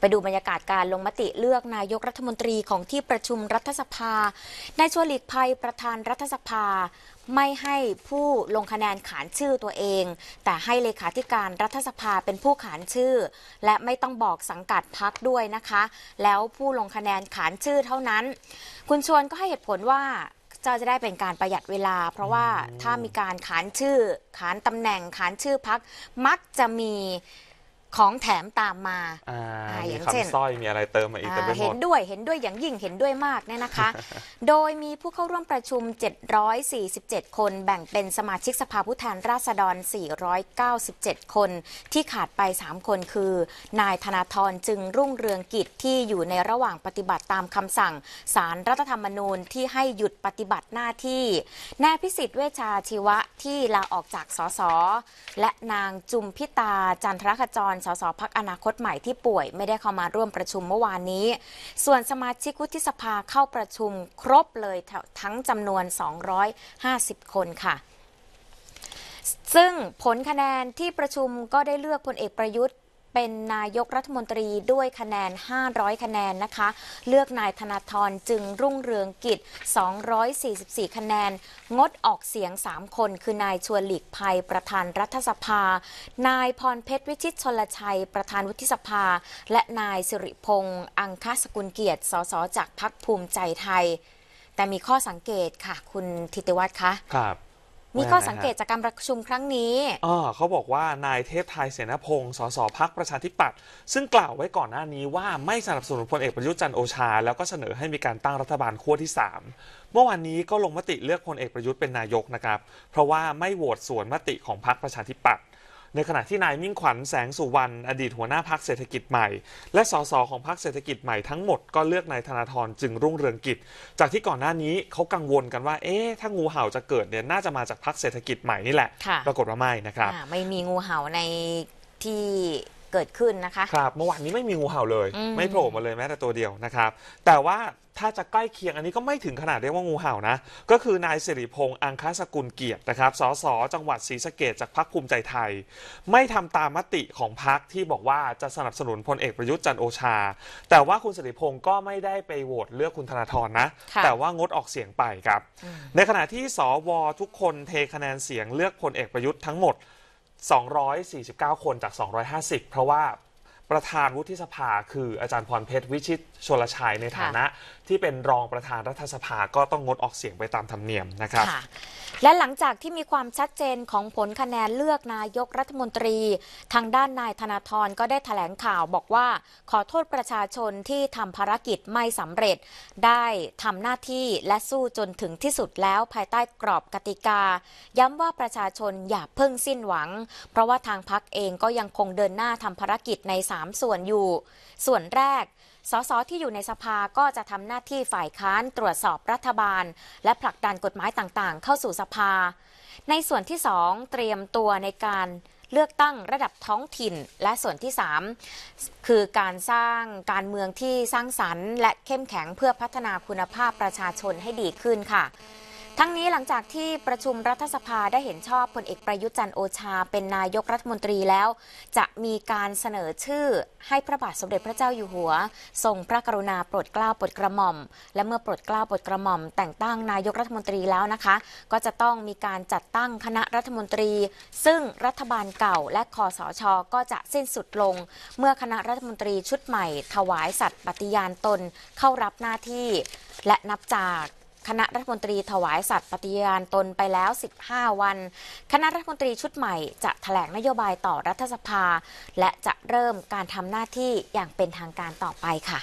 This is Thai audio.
ไปดูบรรยากาศการลงมติเลือกนายกรัฐมนตรีของที่ประชุมรัฐสภา นายชวนหลีกภัยประธานรัฐสภา ไม่ให้ผู้ลงคะแนนขานชื่อตัวเอง แต่ให้เลขาธิการรัฐสภาเป็นผู้ขานชื่อ และไม่ต้องบอกสังกัดพักด้วยนะคะ แล้วผู้ลงคะแนนขานชื่อเท่านั้น คุณชวนก็ให้เหตุผลว่าจะจะได้เป็นการประหยัดเวลา เพราะว่าถ้ามีการขานชื่อขานตำแหน่งขานชื่อพักมักจะมีของแถมตามมาอ่ามีคำสร้อยมีอะไรเติมมาอีกเต็มไปหมด เห็นด้วยเห็นด้วยอย่างยิ่งเห็นด้วยมากเนี่ยนะคะ โดยมีผู้เข้าร่วมประชุม 747 คนแบ่งเป็นสมาชิกสภาผู้แทนราษฎร 497 คนที่ขาดไป 3 คนคือ นายธนาธร จึงรุ่งเรืองกิจ ที่อยู่ในระหว่างปฏิบัติตามคำสั่ง สารรัฐธรรมนูญที่ให้หยุดปฏิบัติหน้าที่นายพิสิทธิ์เวชาชีวะที่ลาออกจากสส และนางจุมพิตาจันทรคจรสสพักอนาคตใหม่ที่ป่วยไม่ได้เข้ามาร่วมประชุมเมื่อวานนี้ ส่วนสมาชิกวุฒิสภาเข้าประชุมครบเลยทั้งจำนวน 250 คนค่ะ ซึ่งผลคะแนนที่ประชุมก็ได้เลือกพลเอกประยุทธ์เป็นนายกรัฐมนตรีด้วยคะแนน 500 คะแนนนะคะ เลือกนายธนาธรจึงรุ่งเรืองกิจ 244 คะแนน งดออกเสียง 3 คนคือนายชวนหลีกภัยประธานรัฐสภา นายพรเพชรวิชิตชนลชัย ประธานวุฒิสภา และนายสิริพงษ์อังคสกุลเกียรติสสจากพักภูมิใจไทย แต่มีข้อสังเกตค่ะ คุณธิติวัฒน์คะ ครับมีข้อสังเกตจากการประชุมครั้งนี้อ่าเขาบอกว่านายเทพไทยเสนพงศ์สสพักประชาธิปัตย์ซึ่งกล่าวไว้ก่อนหน้านี้ว่าไม่สนับสนุนพลเอกประยุทธ์จันโอชาแล้วก็เสนอให้มีการตั้งรัฐบาลขั้วที่ 3 เมื่อวานนี้ก็ลงมติเลือกพลเอกประยุทธ์เป็นนายก นะครับเพราะว่าไม่โหวตสวนมติของพักประชาธิปัตย์ในขณะที่นายมิ่งขวัญแสงสุวรรณอดีตหัวหน้าพักเศรษฐกิจใหม่และสสของพักเศรษฐกิจใหม่ทั้งหมดก็เลือกนายธนาธรจึงรุ่งเรืองกิจ จากที่ก่อนหน้านี้เขากังวลกันว่า เอ๊ะถ้างูเห่าจะเกิดเนี่ยน่าจะมาจากพักเศรษฐกิจใหม่นี่แหละปรากฏว่าไม่นะครับไม่มีงูเห่าในที่เกิดขึ้นนะคะครับเมื่อวานนี้ไม่มีงูเห่าเลยมไม่โผล่มาเลยแม้แต่ตัวเดียวนะครับ แต่ว่าถ้าจะใกล้เคียงอันนี้ก็ไม่ถึงขนาดเรียกว่างูเห่านะ ก็คือ นายสิริพงษ์อังคสกุลเกียรตินะครับสสจังหวัดศรีสะเกดจากพรรคภูมิใจไทย ไม่ทำตามมติของพรรคที่บอกว่าจะสนับสนุนพลเอกประยุทธ์จันโอชา แต่ว่าคุณสิริพงษ์ก็ไม่ได้ไปโหวตเลือกคุณธนาธรนะะแต่ว่างดออกเสียงไปครับ ในขณะที่สวทุกคนเทคะแนนเสียงเลือกพลเอกประยุทธ์ทั้งหมด249 คนจาก 250 เพราะว่าประธานวุฒิสภาคืออาจารย์พรเพชร วิชิตชลชัยในฐานะ ที่เป็นรองประธานรัฐสภาก็ต้องงดออกเสียงไปตามธรรมเนียมนะครับและหลังจากที่มีความชัดเจนของผลคะแนนเลือกนายกรัฐมนตรี ทางด้านนายธนาธรก็ได้ถแถลงข่าวบอกว่า ขอโทษประชาชนที่ทำภารกิจไม่สำเร็จได้ทำหน้าที่และสู้จนถึงที่สุดแล้วภายใต้กรอบกติกา ย้ำว่าประชาชนอย่าเพิ่งสิ้นหวัง เพราะว่าทางพักเองก็ยังคงเดินหน้าทำภารกิจใน 3 ส่วนอยู่ ส่วนแรกสสที่อยู่ในสภาก็จะทำหน้าที่ฝ่ายค้านตรวจสอบรัฐบาล และผลักดันกฎหมายต่างๆ เข้าสู่สภา ในส่วนที่สองเตรียมตัวในการเลือกตั้งระดับท้องถิ่น และส่วนที่ 3 คือการสร้างการเมืองที่สร้างสรรค์ และเข้มแข็งเพื่อพัฒนาคุณภาพประชาชนให้ดีขึ้นค่ะทั้งนี้หลังจากที่ประชุมรัฐสภาได้เห็นชอบพลเอกประยุทธ์จันโอชา เป็น นายกรัฐมนตรีแล้ว จะมีการเสนอชื่อให้พระบาทสมเด็จพระเจ้าอยู่หัวทรงพระกรุณาโปรดเกล้าโปรดกระหม่อม และเมื่อโปรดเกล้าโปรดกระหม่อม แต่งตั้งนายกรัฐมนตรีแล้วนะคะ ก็จะต้องมีการจัดตั้งคณะรัฐมนตรี ซึ่งรัฐบาลเก่าและคอสช ก็จะสิ้นสุดลงเมื่อคณะรัฐมนตรีชุดใหม่ ถวายสัตย์ปฏิญาณตนเข้ารับหน้าที่และนับจากคณะรัฐมนตรีถวายสัตย์ปฏิญาณตนไปแล้ว 15 วัน คณะรัฐมนตรีชุดใหม่จะถแถลงนโยบายต่อรัฐสภา และจะเริ่มการทำหน้าที่อย่างเป็นทางการต่อไปค่ะ